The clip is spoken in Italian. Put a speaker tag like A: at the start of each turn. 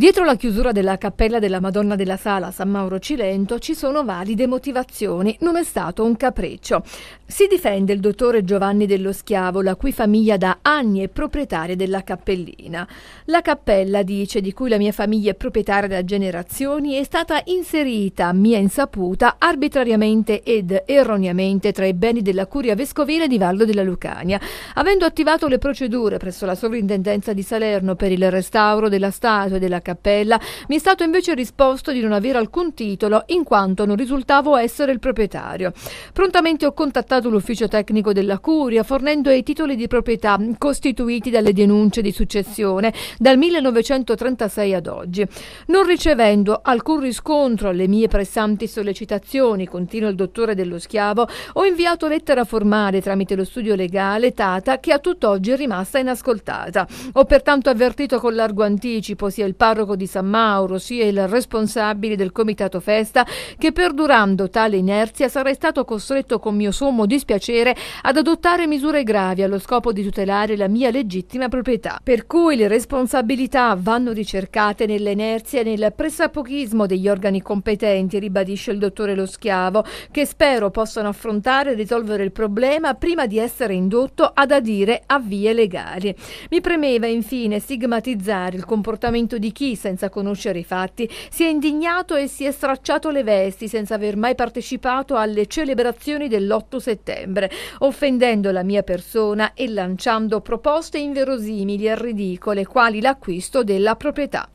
A: Dietro la chiusura della Cappella della Madonna della Sala a San Mauro Cilento ci sono valide motivazioni, non è stato un capriccio. Si difende il dottore Giovanni dello Schiavo, la cui famiglia da anni è proprietaria della cappellina. La cappella, dice, di cui la mia famiglia è proprietaria da generazioni, è stata inserita, mia insaputa, arbitrariamente ed erroneamente tra i beni della curia vescovile di Vallo della Lucania, avendo attivato le procedure presso la sovrintendenza di Salerno per il restauro della statua e della cappella Cappella, mi è stato invece risposto di non avere alcun titolo in quanto non risultavo essere il proprietario. Prontamente ho contattato l'ufficio tecnico della Curia fornendo i titoli di proprietà costituiti dalle denunce di successione dal 1936 ad oggi. Non ricevendo alcun riscontro alle mie pressanti sollecitazioni, continua il dottore dello schiavo, ho inviato lettera formale tramite lo studio legale Tata che a tutt'oggi è rimasta inascoltata. Ho pertanto avvertito con largo anticipo sia il Papa parroco di San Mauro sia il responsabile del comitato festa che perdurando tale inerzia sarei stato costretto con mio sommo dispiacere ad adottare misure gravi allo scopo di tutelare la mia legittima proprietà. Per cui le responsabilità vanno ricercate nell'inerzia e nel pressapochismo degli organi competenti, ribadisce il dottore Lo Schiavo, che spero possano affrontare e risolvere il problema prima di essere indotto ad adire a vie legali. Mi premeva infine stigmatizzare il comportamento di chi chi, senza conoscere i fatti, si è indignato e si è stracciato le vesti senza aver mai partecipato alle celebrazioni dell'8 settembre, offendendo la mia persona e lanciando proposte inverosimili e ridicole quali l'acquisto della proprietà.